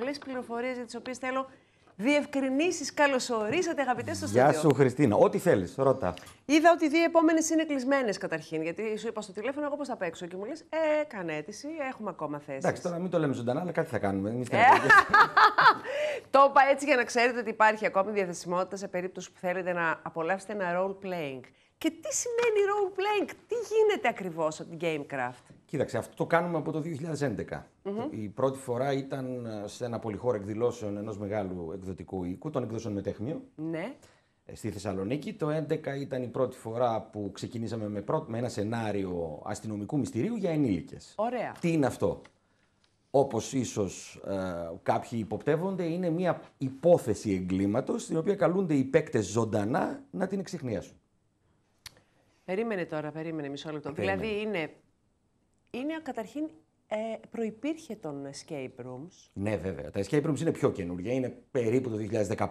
Πολλές πληροφορίες για τις οποίες θέλω διευκρινήσεις. Καλώς ορίσατε, αγαπητές στο Γεια σου, Χριστίνα. Ό,τι θέλεις, ρώτα. Είδα ότι οι δύο επόμενες είναι κλεισμένες καταρχήν. Γιατί σου είπα στο τηλέφωνο, εγώ πώς θα παίξω. Και μου λες, Ε, αίτηση, έχουμε ακόμα θέση. Εντάξει, τώρα μην το λέμε ζωντανά, αλλά κάτι θα κάνουμε. Μην ε, το είπα έτσι για να ξέρετε ότι υπάρχει ακόμη διαθεσιμότητα σε περίπτωση που θέλετε να απολαύσετε ένα role playing. Και τι σημαίνει role playing, τι γίνεται ακριβώς από την Gamecraft. Κοίταξε, αυτό το κάνουμε από το 2011. mm Η πρώτη φορά ήταν ε, σε ένα πολυχώρο εκδηλώσεων ενός μεγάλου εκδοτικού οίκου, των εκδόσεων Μετέχμιο. Ναι. Ε, στη Θεσσαλονίκη. Το 2011 ήταν η πρώτη φορά που ξεκινήσαμε με, με ένα σενάριο αστυνομικού μυστηρίου για ενήλικες. Ωραία. Τι είναι αυτό. Όπως ίσως ε, κάποιοι υποπτεύονται, είναι μια υπόθεση εγκλήματος, την οποία καλούνται οι παίκτες ζωντανά να την εξηχνιάσουν. Περίμενε τώρα, περίμενε μισό λεπτό. Δηλαδή είναι είναι καταρχήν ε, προϋπήρχε των escape rooms. Ναι, βέβαια. Τα escape rooms είναι πιο καινούργια. Είναι περίπου το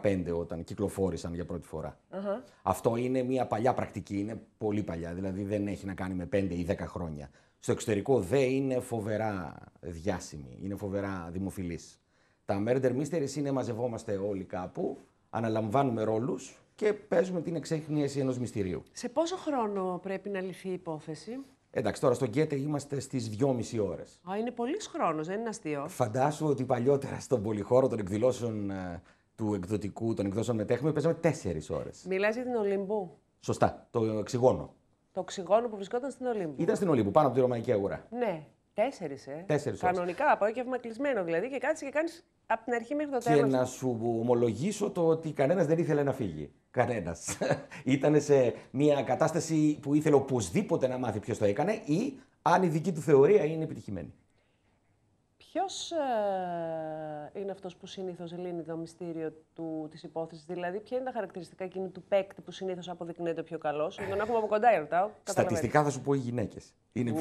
2015 όταν κυκλοφόρησαν για πρώτη φορά. Uh-huh. Αυτό είναι μια παλιά πρακτική, είναι πολύ παλιά. Δηλαδή δεν έχει να κάνει με 5 ή 10 χρόνια. Στο εξωτερικό δε είναι φοβερά διάσημη, είναι φοβερά δημοφιλής. Τα murder mysteries είναι μαζευόμαστε όλοι κάπου, αναλαμβάνουμε ρόλους και παίζουμε την εξέχνιαση ενός μυστηρίου. Σε πόσο χρόνο πρέπει να λυθεί η υπόθεση? Εντάξει, τώρα στο Γκέτε είμαστε στις 2,5 ώρες. Α, είναι πολύς χρόνος, δεν είναι αστείο. Φαντάσου ότι παλιότερα στον πολυχώρο των εκδηλώσεων ε, του εκδοτικού, των εκδόσεων τέχνη, παίζαμε 4 ώρες. Μιλάς για την Ολυμπού. Σωστά, το οξυγόνο. Το οξυγόνο που βρισκόταν στην Ολύμπου. Ήταν στην Ολύμπου, πάνω από τη Ρωμαϊκή αγορά. Ναι, τέσσερις, ε. Κανονικά, εκεί απόγευμα κλεισμένο δηλαδή και κάτσε και κάνεις από την αρχή μέχρι το τέλο. Και να σου ομολογήσω το ότι κανένας δεν ήθελε να φύγει. Κανένας. Ήταν σε μια κατάσταση που ήθελε οπωσδήποτε να μάθει ποιος το έκανε ή αν η δική του θεωρία είναι επιτυχημένη. Ποιος ε, είναι αυτός που συνήθως λύνει το μυστήριο του, της υπόθεσης, δηλαδή ποια είναι τα χαρακτηριστικά εκείνου του παίκτη που συνήθως αποδεικνύεται πιο καλός, τον έχουμε από κοντά, ερωτάω. Στατιστικά θα σου πω οι γυναίκες. Είναι...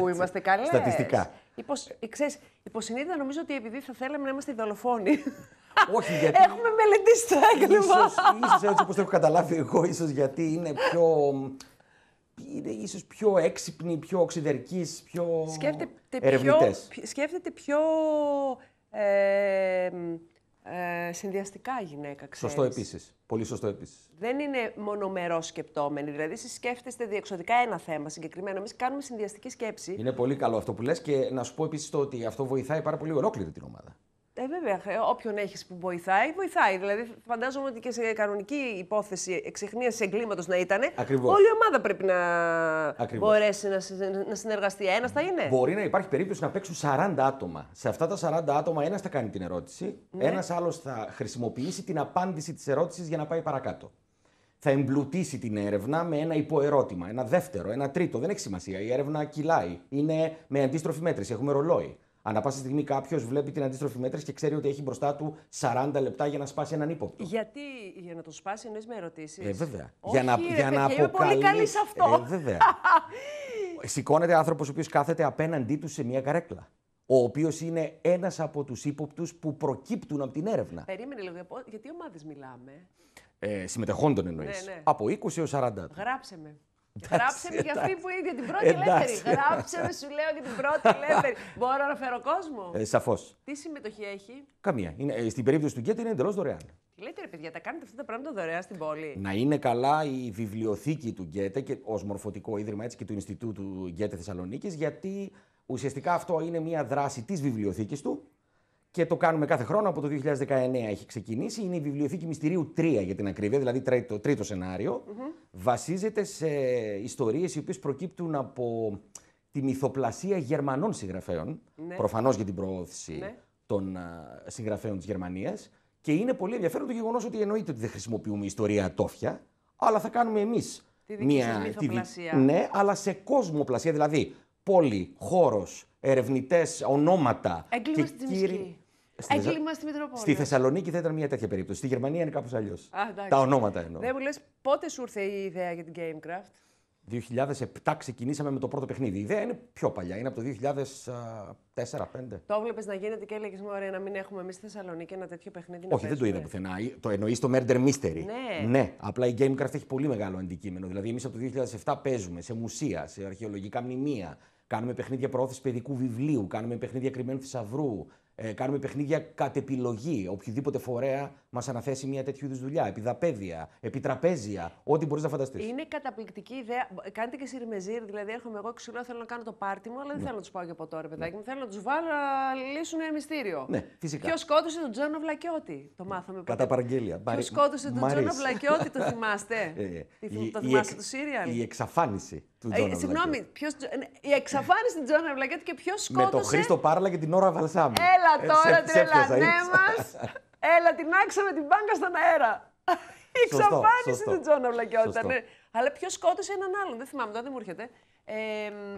Ου, είμαστε καλές. Στατιστικά. Ε, ξέρεις, υποσυνείδητα νομίζω ότι επειδή θα θέλαμε να είμαστε δολοφόνοι. Όχι γιατί... Έχουμε μελετήσει το έγκλημα. Ίσως, έτσι όπως το έχω καταλάβει εγώ, ίσως γιατί είναι πιο είναι ίσως πιο έξυπνη, πιο οξυδερκείς, πιο σκέφτεται ερευνητές. Πιο, σκέφτεται πιο ε, ε, συνδυαστικά η γυναίκα, Σωστό επίσης. Πολύ σωστό επίσης. Δεν είναι μονομερό σκεπτόμενη. Δηλαδή, εσείς σκέφτεστε διεξοδικά ένα θέμα συγκεκριμένο. Εμείς κάνουμε συνδυαστική σκέψη. Είναι πολύ καλό αυτό που λες και να σου πω επίσης το ότι αυτό βοηθάει πάρα πολύ ολόκληρη την ομάδα. Ε, βέβαια. Ε, όποιον έχεις που βοηθάει, βοηθάει. Δηλαδή, φαντάζομαι ότι και σε κανονική υπόθεση εξεχνία εγκλήματος να ήταν. Ακριβώς. Όλη η ομάδα πρέπει να Ακριβώς. μπορέσει να, να συνεργαστεί. Ένας θα είναι. Μπορεί να υπάρχει περίπτωση να παίξουν 40 άτομα. Σε αυτά τα 40 άτομα, ένας θα κάνει την ερώτηση, ναι. ένας άλλος θα χρησιμοποιήσει την απάντηση της ερώτησης για να πάει παρακάτω. Θα εμπλουτίσει την έρευνα με ένα υποερώτημα, ένα δεύτερο, ένα τρίτο. Δεν έχει σημασία. Η έρευνα κυλάει. Είναι με αντίστροφη μέτρηση. Έχουμε ρολόι. Ανά πάσα στιγμή κάποιος βλέπει την αντίστροφη μέτρηση και ξέρει ότι έχει μπροστά του 40 λεπτά για να σπάσει έναν ύποπτο. Γιατί για να το σπάσει, εννοείς με ερωτήσεις. Ε, βέβαια. Όχι, για να, ρε, για να αποκαλύψει. πολύ καλή σε αυτό. Ε, βέβαια. Σηκώνεται άνθρωπος ο οποίος κάθεται απέναντί του σε μια καρέκλα ο οποίος είναι ένας από τους ύποπτους που προκύπτουν από την έρευνα. Περίμενε λίγο, λοιπόν, γιατί τι ομάδες μιλάμε. Ε, συμμετεχόντων εννοείς. Ναι, ναι. Από 20 έω 40. Γράψε με. Γράψε με για αυτή που είναι, για την πρώτη ελεύθερη. Γράψε με, σου λέω, για την πρώτη ελεύθερη. Μπορώ να φέρω κόσμο. Ε, Σαφώς. Τι συμμετοχή έχει. Καμία. Είναι, ε, στην περίπτωση του Γκέτε είναι εντελώς δωρεάν. λέτε ρε παιδιά, τα κάνετε αυτά τα πράγματα δωρεάν στην πόλη. Να είναι καλά η βιβλιοθήκη του Γκέτε και ως μορφωτικό ίδρυμα έτσι και του Ινστιτούτου Γκέτε Θεσσαλονίκης, γιατί ουσιαστικά αυτό είναι μια δράση της βιβλιοθήκης του και το κάνουμε κάθε χρόνο. Από το 2019 έχει ξεκινήσει. Είναι η Βιβλιοθήκη Μυστηρίου 3 για την ακρίβεια, δηλαδή το τρίτο σενάριο. Βασίζεται σε ιστορίες οι οποίες προκύπτουν από τη μυθοπλασία Γερμανών συγγραφέων. Ναι. Προφανώς για την προώθηση ναι. των συγγραφέων της Γερμανίας. Και είναι πολύ ενδιαφέρον το γεγονός ότι εννοείται ότι δεν χρησιμοποιούμε ιστορία τόφια, αλλά θα κάνουμε εμείς μια. Τη, ναι, αλλά σε κοσμοπλασία, δηλαδή πόλη, χώρος, ερευνητές, ονόματα. Έγκλημα και στη Στη στη Μητροπόλη. Στη Θεσσαλονίκη θα ήταν μια τέτοια περίπτωση. Στη Γερμανία είναι κάπως αλλιώς. Τα ονόματα εννοώ. Δεν ναι, μου λες πότε σου ήρθε η ιδέα για την Gamecraft. 2007 ξεκινήσαμε με το πρώτο παιχνίδι. Η ιδέα είναι πιο παλιά, είναι από το 2004-2005. Το βλέπεις να γίνεται και έλεγες Ωραία, να μην έχουμε εμείς στη Θεσσαλονίκη ένα τέτοιο παιχνίδι. Όχι, δεν το είδα πουθενά. Το εννοείς το Murder Mystery. Ναι. ναι. Απλά η Gamecraft έχει πολύ μεγάλο αντικείμενο. Δηλαδή, εμείς από το 2007 παίζουμε σε μουσεία, σε αρχαιολογικά μνημεία. Κάνουμε παιχνίδια προώθησης παιδικού βιβλίου, κάνουμε παιχνίδια κρυμμένου θησαυρού. Ε, κάνουμε παιχνίδια κατ' επιλογή οποιοδήποτε φορέα μας αναθέσει μια τέτοιου είδους δουλειά. Επιδαπέδια, επιτραπέζια, ό,τι μπορείς να φανταστείς. Είναι καταπληκτική ιδέα. Κάντε και σιρμεζίρ, δηλαδή έρχομαι εγώ και σου λέω θέλω να κάνω το πάρτι μου, αλλά δεν ναι. θέλω να τους πάω και από τώρα, παιδάκι ναι. μου. Θέλω να τους βάλω να λύσουν ένα μυστήριο. Ναι, φυσικά. Ποιος σκότωσε τον Τζόνο Βλακιώτη, το ναι. μάθαμε πριν. Κατά παραγγέλια. Ποιος σκότωσε τον Τζόνο Βλακιώτη, το θυμάστε. Ε, ε, το θυμάστε του Σύριαλ. Η εξαφάνιση του ε, Τζόνο Βλακιώτη. Συγγνώμη, η εξαφάνιση του Τζόνα Βλακιώτη και ποιος σκότωσε. Με τον Χρήστο Πάρλα και την ώρα Βαλσάμου. Έλα τώρα, τρελανέ ναι μας. Έλα, την την μπάγκα στον αέρα. Η εξαφάνιση του και ναι! Αλλά ποιος σκότωσε έναν άλλον. Δεν θυμάμαι, τώρα δεν μου έρχεται. Ε,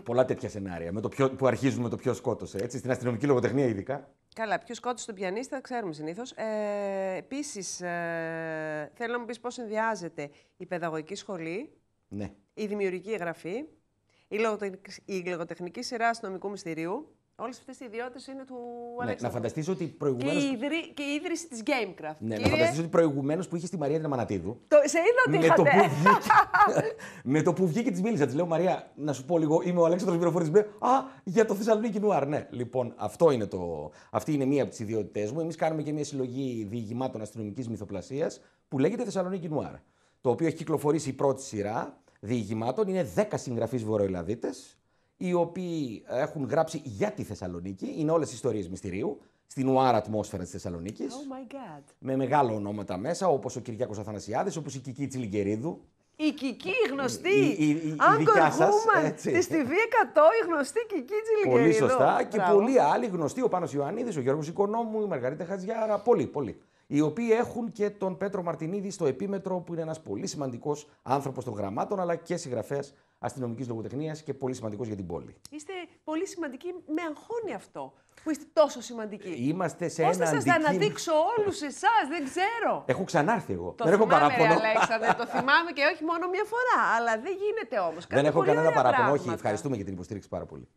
Πολλά τέτοια σενάρια με το ποιο, που αρχίζουν με το ποιος σκότωσε. Έτσι, στην αστυνομική λογοτεχνία, ειδικά. Καλά, ποιος σκότωσε τον πιανίστα, ξέρουμε συνήθως. Ε, Επίσης, ε, θέλω να μου πεις πώς συνδυάζεται η παιδαγωγική σχολή, ναι. η δημιουργική εγγραφή, η, λογοτεχνική, η λογοτεχνική σειρά αστυνομικού μυστηρίου, Όλες αυτές οι ιδιότητες είναι του ναι, Να φανταστείς ότι προηγουμένως. Και, ιδρυ... και η ίδρυση της Gamecraft. Ναι, κύριε... να φανταστείς ότι προηγουμένως που είχε τη Μαρία Τραμανατίδου. Το... Σε είδα ότι με, το που βγήκε... με το που βγήκε της μίλησας. Της λέω Μαρία, να σου πω λίγο. Είμαι ο Αλέξανδρος Μπυροφορή Α, για το Θεσσαλονίκη Νουάρ. Ναι, λοιπόν, αυτό είναι το... αυτή είναι μία από τις ιδιότητές μου. Εμείς κάνουμε και μία συλλογή διηγημάτων αστυνομικής μυθοπλασίας που λέγεται Θεσσαλονίκη Νουάρ. Το οποίο έχει κυκλοφορήσει η πρώτη σειρά διηγημάτων. Είναι 10 συγγραφείς βορειοελλαδίτες οι οποίοι έχουν γράψει για τη Θεσσαλονίκη. Είναι όλες ιστορίες μυστηρίου, στην ουάρα ατμόσφαιρα της Θεσσαλονίκης. Oh Με μεγάλα ονόματα μέσα, όπως ο Κυριάκος Αθανασιάδης, όπως η Κική Τσιλιγκερίδου. Η Κική, η γνωστή. Η Άγκορ Γούμαν τη TV 100, η γνωστή Κική Τσιλιγκερίδου. Πολύ σωστά. Και πολλοί άλλοι γνωστοί, ο Πάνος Ιωαννίδης, ο Γιώργος Οικονόμου, η Μαργαρίτα Χατζιάρα. Πολύ, πολύ οι οποίοι έχουν και τον Πέτρο Μαρτινίδη στο επίμετρο, που είναι ένας πολύ σημαντικός άνθρωπος των γραμμάτων, αλλά και συγγραφέας αστυνομικής λογοτεχνίας και πολύ σημαντικός για την πόλη. Είστε πολύ σημαντικοί, με αγχώνει αυτό που είστε τόσο σημαντικοί. Ε, είμαστε σε Πώς ένα. Πώ θα σας αναδείξω όλους εσάς, δεν ξέρω. Έχω ξανάρθει εγώ. Το δεν έχω παράπονο. Αλέξανδρε, το θυμάμαι και όχι μόνο μία φορά. Αλλά δεν γίνεται όμως. Δεν έχω κανένα παράπονο. Όχι, ευχαριστούμε για την υποστήριξη πάρα πολύ.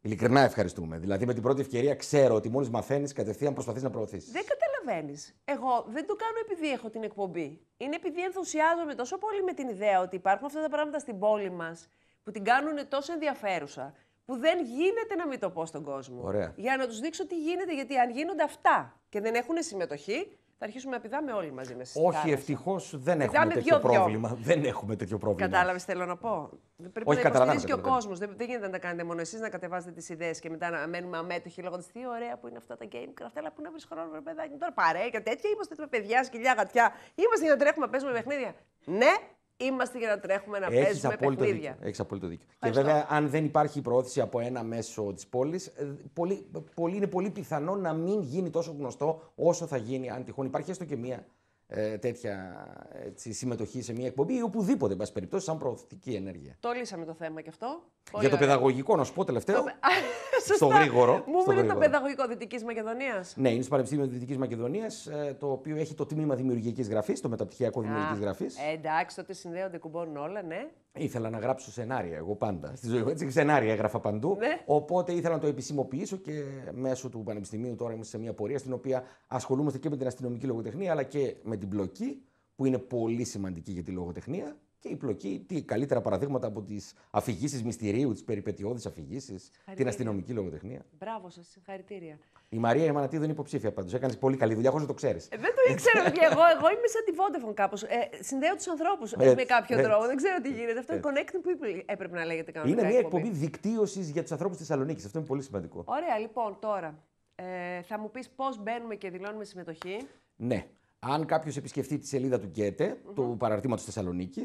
Ειλικρινά ευχαριστούμε. Δηλαδή, με την πρώτη ευκαιρία ξέρω ότι μόλις μαθαίνεις κατευθείαν προσπαθείς να προωθήσεις. Δεν καταλαβαίνεις. Εγώ δεν το κάνω επειδή έχω την εκπομπή. Είναι επειδή ενθουσιάζομαι τόσο πολύ με την ιδέα ότι υπάρχουν αυτά τα πράγματα στην πόλη μας που την κάνουν τόσο ενδιαφέρουσα, που δεν γίνεται να μην το πω στον κόσμο. Ωραία. Για να τους δείξω τι γίνεται, γιατί αν γίνονται αυτά και δεν έχουν συμμετοχή, θα αρχίσουμε να πηδάμε όλοι μαζί μέσα Όχι, ευτυχώς δεν, έχουμε τέτοιο δυο, πρόβλημα. Δυο. δεν έχουμε τέτοιο πρόβλημα. Κατάλαβες, θέλω να πω. Πρέπει Όχι, να υποστηρίζει και ο κόσμος. Δεν, δεν γίνεται να τα κάνετε μόνο εσείς, να κατεβάζετε τις ιδέες και μετά να μένουμε αμέτωχοι λέγοντα τι ωραία που είναι αυτά τα game craft. Αλλά που να βρεις χρόνο, με παιδάκι. Τώρα πάρε, και τέτοια. Είμαστε με παιδιά, σκυλιά, γατιά. Είμαστε για να τρέχουμε, παίζουμε παιχνίδια. Ναι, Είμαστε για να τρέχουμε να Έχεις παίζουμε απόλυτο παιχνίδια. Δίκιο. Έχεις απόλυτο δίκιο. Και βέβαια, αν δεν υπάρχει προώθηση από ένα μέσο της πόλης, ε, πολύ, πολύ, είναι πολύ πιθανό να μην γίνει τόσο γνωστό όσο θα γίνει, αν τυχόν υπάρχει έστω και μία ε, τέτοια έτσι, συμμετοχή σε μια εκπομπή ή οπουδήποτε, εν πάση περιπτώσει, σαν προωθητική ενέργεια. Το λύσαμε το θέμα κι αυτό. Πολύ Για το ωραία. παιδαγωγικό, να σου πω τελευταίο. Το... στο γρήγορο. Μου είναι το παιδαγωγικό Δυτικής Μακεδονίας. Ναι, είναι στο Πανεπιστήμιο Δυτικής Μακεδονίας, ε, το οποίο έχει το τμήμα δημιουργικής γραφής, το μεταπτυχιακό δημιουργικής γραφής. Ε, εντάξει, τότε συνδέονται, κουμπώνουν όλα, ναι. Ήθελα να γράψω σενάρια εγώ πάντα. Στη ζωή μου έτσι σενάρια έγραφα παντού. Ναι. Οπότε ήθελα να το επισημοποιήσω και μέσω του Πανεπιστημίου τώρα είμαστε σε μια πορεία στην οποία ασχολούμαστε και με την αστυνομική λογοτεχνία αλλά και με την πλοκή, που είναι πολύ σημαντική για τη λογοτεχνία, και η πλοκή, τι καλύτερα παραδείγματα από τις αφηγήσεις μυστηρίου, τις περιπετειώδεις αφηγήσεις, την αστυνομική λογοτεχνία. Μπράβο σας, συγχαρητήρια. Η Μαρία Ιμανατίδου είναι υποψήφια πάντως. Έκανες πολύ καλή δουλειά, χωρίς να το ξέρεις. Ε, δεν το ήξερα και εγώ. Εγώ είμαι σαν τη Βόντεφον κάπως. Ε, συνδέω τους ανθρώπους ε, με κάποιο ε, τρόπο. Δεν ξέρω τι γίνεται. Αυτό ε. είναι connecting που έπρεπε να λέγεται κανονικά. Είναι μια εκπομπή δικτύωσης για τους ανθρώπους της Θεσσαλονίκης. Αυτό είναι πολύ σημαντικό. Ωραία, λοιπόν, τώρα. Ε, θα μου πεις πώς μπαίνουμε και δηλώνουμε συμμετοχή. Ναι. Αν κάποιος επισκεφτεί τη σελίδα του Κέτε, του παραρτήματος Θεσσαλονίκης,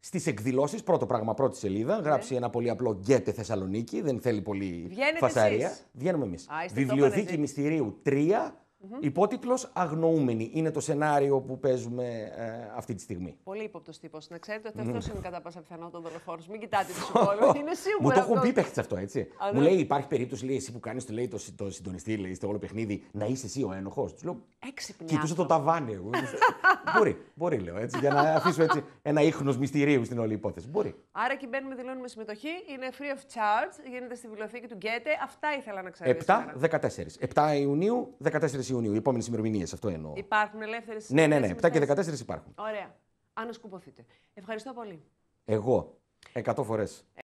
στις εκδηλώσεις, πρώτο πράγμα, πρώτη σελίδα, ναι. γράψει ένα πολύ απλό Γκέτε Θεσσαλονίκη, δεν θέλει πολύ Βγαίνετε φασαρία. Εσείς. Βγαίνουμε εμείς. Βιβλιοθήκη ναι. Μυστηρίου 3, Mm-hmm. Υπότιτλος Αγνοούμενοι είναι το σενάριο που παίζουμε ε, αυτή τη στιγμή. Πολύ ύποπτος τύπος. Να ξέρετε ότι αυτός mm. είναι κατά πάσα πιθανότητα ο δολοφόνος. Μην κοιτάτε του υπόλοιπου. είναι σίγουρο. Μου το έχουν πει παίχτη αυτό, έτσι. Α, ναι. Μου λέει: Υπάρχει περίπτωση, λέει, εσύ που κάνεις το, το, το συντονιστή, λέει, στο όλο παιχνίδι, να είσαι εσύ ο ένοχος. Τους λέω: Έξυπνο. Κοιτούσα το ταβάνι εγώ. μπορεί, μπορεί, λέω έτσι, για να αφήσω έτσι ένα ίχνος μυστηρίου στην όλη υπόθεση. Μπορεί. Άρα και μπαίνουμε, δηλώνουμε συμμετοχή. Είναι free of charge. Γίνεται στη βιβλιοθήκη του Γκέτε. Αυτά ήθελα να ξέρω. 7-14. 7 Ιουνίου, 14 Ιουνίου, οι επόμενες ημερομηνίες. Αυτό εννοώ. Υπάρχουν ελεύθερες Ναι, ναι, ναι. 7 και 14 υπάρχουν. Ωραία. Αν σκουποθείτε. Ευχαριστώ πολύ. Εγώ. 100 φορέ.